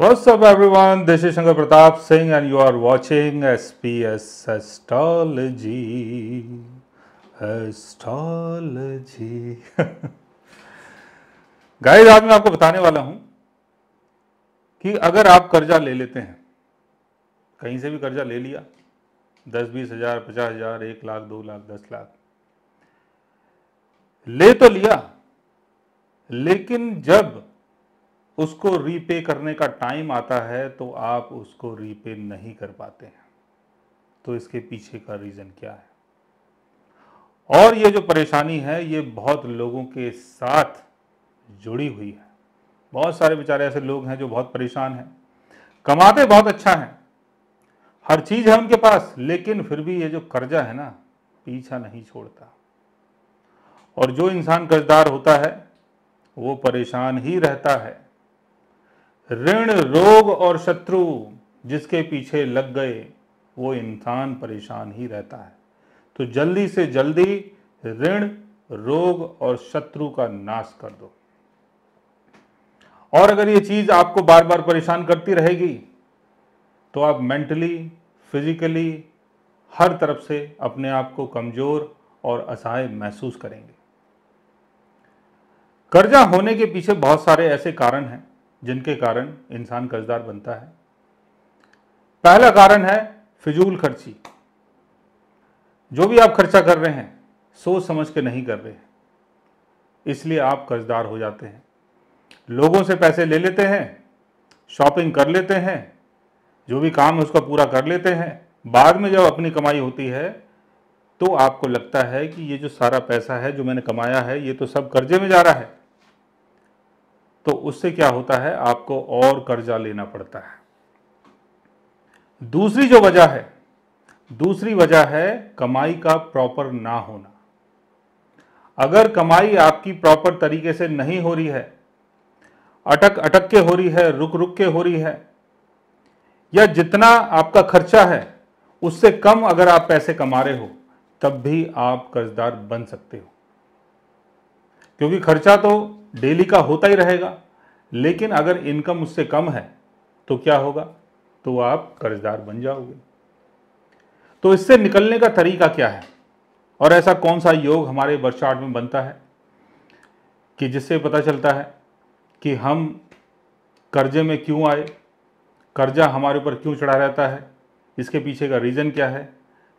What's up everyone, this is Shankar Pratap Singh and you are watching SPS Astrology. Astrology. Guys आज मैं आपको बताने वाला हूं कि अगर आप कर्जा ले लेते हैं कहीं से भी कर्जा ले लिया दस बीस हजार पचास हजार एक लाख दो लाख दस लाख ले तो लिया लेकिन जब उसको रीपे करने का टाइम आता है तो आप उसको रीपे नहीं कर पाते हैं तो इसके पीछे का रीज़न क्या है और ये जो परेशानी है ये बहुत लोगों के साथ जुड़ी हुई है बहुत सारे बेचारे ऐसे लोग हैं जो बहुत परेशान हैं कमाते बहुत अच्छा है हर चीज़ है उनके पास लेकिन फिर भी ये जो कर्जा है ना पीछा नहीं छोड़ता और जो इंसान कर्जदार होता है वो परेशान ही रहता है ऋण रोग और शत्रु जिसके पीछे लग गए वो इंसान परेशान ही रहता है तो जल्दी से जल्दी ऋण रोग और शत्रु का नाश कर दो और अगर ये चीज आपको बार बार परेशान करती रहेगी तो आप मेंटली फिजिकली हर तरफ से अपने आप को कमजोर और असहाय महसूस करेंगे कर्जा होने के पीछे बहुत सारे ऐसे कारण हैं जिनके कारण इंसान कर्जदार बनता है पहला कारण है फिजूल खर्ची जो भी आप खर्चा कर रहे हैं सोच समझ के नहीं कर रहे हैं इसलिए आप कर्जदार हो जाते हैं लोगों से पैसे ले लेते हैं शॉपिंग कर लेते हैं जो भी काम है उसका पूरा कर लेते हैं बाद में जब अपनी कमाई होती है तो आपको लगता है कि ये जो सारा पैसा है जो मैंने कमाया है ये तो सब कर्जे में जा रहा है तो उससे क्या होता है आपको और कर्जा लेना पड़ता है दूसरी जो वजह है दूसरी वजह है कमाई का प्रॉपर ना होना अगर कमाई आपकी प्रॉपर तरीके से नहीं हो रही है अटक अटक के हो रही है रुक रुक के हो रही है या जितना आपका खर्चा है उससे कम अगर आप पैसे कमा रहे हो तब भी आप कर्जदार बन सकते हो क्योंकि खर्चा तो डेली का होता ही रहेगा लेकिन अगर इनकम उससे कम है तो क्या होगा तो आप कर्जदार बन जाओगे तो इससे निकलने का तरीका क्या है और ऐसा कौन सा योग हमारे वर्षाट में बनता है कि जिससे पता चलता है कि हम कर्जे में क्यों आए कर्जा हमारे ऊपर क्यों चढ़ा रहता है इसके पीछे का रीज़न क्या है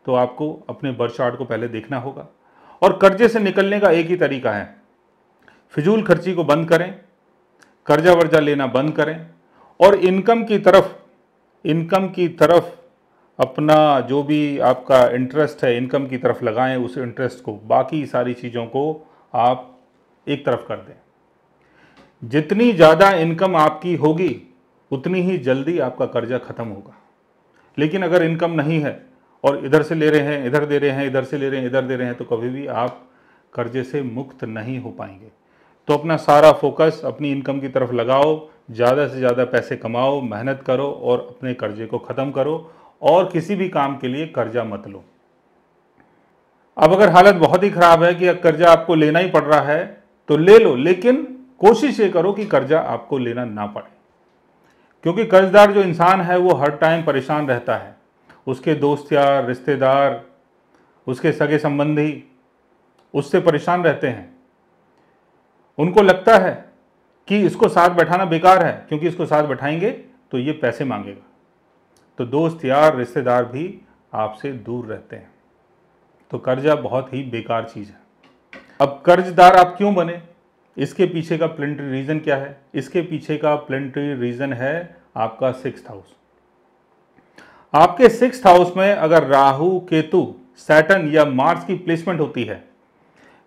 तो आपको अपने वर्षाट को पहले देखना होगा और कर्जे से निकलने का एक ही तरीका है फिजूल खर्ची को बंद करें कर्जा वर्जा लेना बंद करें और इनकम की तरफ इनकम की तरफ अपना जो भी आपका इंटरेस्ट है इनकम की तरफ लगाएं उस इंटरेस्ट को बाकी सारी चीज़ों को आप एक तरफ कर दें जितनी ज़्यादा इनकम आपकी होगी उतनी ही जल्दी आपका कर्जा ख़त्म होगा लेकिन अगर इनकम नहीं है और इधर से ले रहे हैं इधर दे रहे हैं इधर से ले रहे हैं इधर दे रहे हैं तो कभी भी आप कर्जे से मुक्त नहीं हो पाएंगे तो अपना सारा फोकस अपनी इनकम की तरफ लगाओ ज़्यादा से ज़्यादा पैसे कमाओ मेहनत करो और अपने कर्जे को ख़त्म करो और किसी भी काम के लिए कर्जा मत लो अब अगर हालत बहुत ही ख़राब है कि कर्जा आपको लेना ही पड़ रहा है तो ले लो लेकिन कोशिश ये करो कि कर्जा आपको लेना ना पड़े क्योंकि कर्जदार जो इंसान है वो हर टाइम परेशान रहता है उसके दोस्त यार रिश्तेदार उसके सगे संबंधी उससे परेशान रहते हैं उनको लगता है कि इसको साथ बैठाना बेकार है क्योंकि इसको साथ बैठाएंगे तो ये पैसे मांगेगा तो दोस्त यार रिश्तेदार भी आपसे दूर रहते हैं तो कर्जा बहुत ही बेकार चीज़ है अब कर्जदार आप क्यों बने इसके पीछे का प्लेंट्री रीज़न क्या है इसके पीछे का प्लेंट्री रीज़न है आपका सिक्स हाउस आपके सिक्स हाउस में अगर राहु केतु सैटन या मार्स की प्लेसमेंट होती है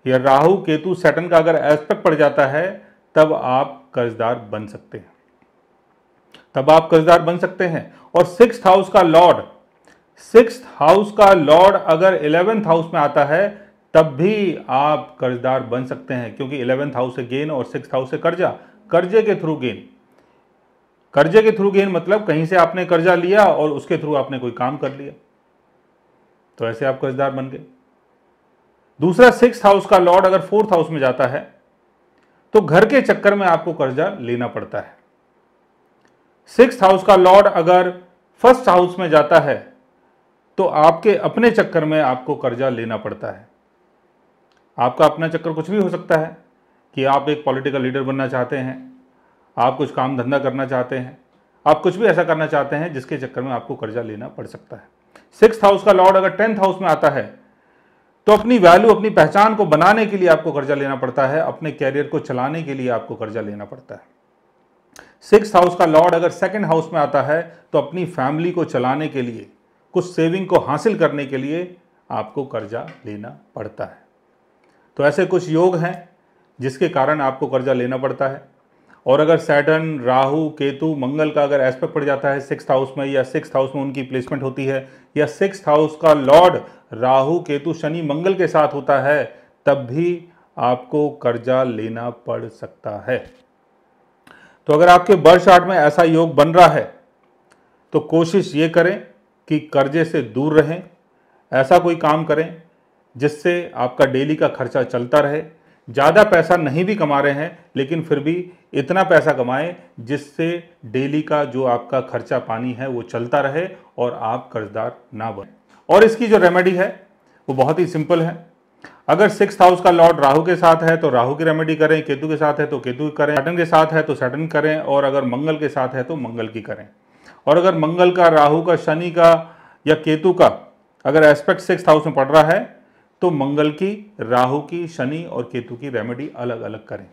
या राहु केतु सेटन का अगर एस्पेक्ट पड़ जाता है तब आप कर्जदार बन सकते हैं तब आप कर्जदार बन सकते हैं और सिक्स हाउस का लॉर्ड सिक्स हाउस का लॉर्ड अगर इलेवेंथ हाउस में आता है तब भी आप कर्जदार बन सकते हैं क्योंकि इलेवेंथ हाउस से गेन और सिक्स हाउस से कर्जा कर्जे के थ्रू गेन कर्जे के थ्रू गेन मतलब कहीं से आपने कर्जा लिया और उसके थ्रू आपने कोई काम कर लिया तो ऐसे आप कर्जदार बन गए दूसरा सिक्स हाउस का लॉर्ड अगर फोर्थ हाउस में जाता है तो घर के चक्कर में आपको कर्जा लेना पड़ता है सिक्स हाउस का लॉर्ड अगर फर्स्ट हाउस में जाता है तो आपके अपने चक्कर में आपको कर्जा लेना पड़ता है आपका अपना चक्कर कुछ भी हो सकता है कि आप एक पॉलिटिकल लीडर बनना चाहते हैं आप कुछ काम धंधा करना चाहते हैं आप कुछ भी ऐसा करना चाहते हैं जिसके चक्कर में आपको कर्जा लेना पड़ सकता है सिक्स हाउस का लॉर्ड अगर टेंथ हाउस में आता है तो अपनी वैल्यू अपनी पहचान को बनाने के लिए आपको कर्जा लेना पड़ता है अपने कैरियर को चलाने के लिए आपको कर्जा लेना पड़ता है सिक्स हाउस का लॉर्ड अगर सेकेंड हाउस में आता है तो अपनी फैमिली को चलाने के लिए कुछ सेविंग को हासिल करने के लिए आपको कर्जा लेना पड़ता है तो ऐसे कुछ योग हैं जिसके कारण आपको कर्जा लेना पड़ता है और अगर सैटर्न राहु केतु मंगल का अगर एस्पेक्ट पड़ जाता है सिक्स हाउस में या सिक्स हाउस में उनकी प्लेसमेंट होती है या सिक्स हाउस का लॉर्ड राहु केतु शनि मंगल के साथ होता है तब भी आपको कर्जा लेना पड़ सकता है तो अगर आपके बर्थ चार्ट में ऐसा योग बन रहा है तो कोशिश ये करें कि कर्जे से दूर रहें ऐसा कोई काम करें जिससे आपका डेली का खर्चा चलता रहे ज़्यादा पैसा नहीं भी कमा रहे हैं लेकिन फिर भी इतना पैसा कमाएं जिससे डेली का जो आपका खर्चा पानी है वो चलता रहे और आप कर्जदार ना बने और इसकी जो रेमेडी है वो बहुत ही सिंपल है अगर सिक्स हाउस का लॉर्ड राहु के साथ है तो राहु की रेमेडी करें केतु के साथ है तो केतु की करें सटन के साथ है तो सटन करें और अगर मंगल के साथ है तो मंगल की करें और अगर मंगल का राहु का शनि का या केतु का अगर एस्पेक्ट सिक्स हाउस में पड़ रहा है तो मंगल की राहु की शनि और केतु की रेमेडी अलग अलग करें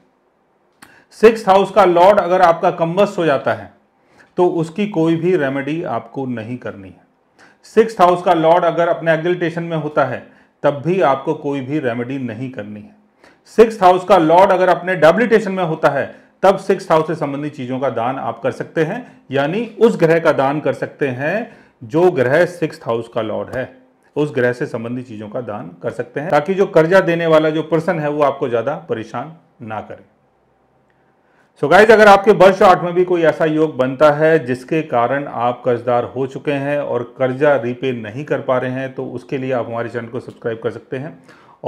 सिक्स हाउस का लॉर्ड अगर आपका कम्बस हो जाता है तो उसकी कोई भी रेमेडी आपको नहीं करनी है सिक्स हाउस का लॉर्ड अगर अपने एग्जिटेशन में होता है तब भी आपको कोई भी रेमेडी नहीं करनी है सिक्स हाउस का लॉर्ड अगर अपने डेबिलिटेशन में होता है तब सिक्स हाउस से संबंधित चीजों का दान आप कर सकते हैं यानी उस ग्रह का दान कर सकते हैं जो ग्रह सिक्स हाउस का लॉर्ड है उस ग्रह से संबंधित चीज़ों का दान कर सकते हैं ताकि जो कर्जा देने वाला जो पर्सन है वो आपको ज़्यादा परेशान ना करे सो गाइज अगर आपके वर्ष आठ में भी कोई ऐसा योग बनता है जिसके कारण आप कर्जदार हो चुके हैं और कर्जा रीपे नहीं कर पा रहे हैं तो उसके लिए आप हमारे चैनल को सब्सक्राइब कर सकते हैं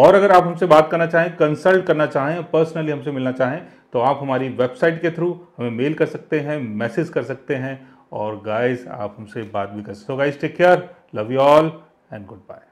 और अगर आप हमसे बात करना चाहें कंसल्ट करना चाहें पर्सनली हमसे मिलना चाहें तो आप हमारी वेबसाइट के थ्रू हमें मेल कर सकते हैं मैसेज कर सकते हैं और गाइज आप हमसे बात भी कर सकते हो guys take care love you all and goodbye.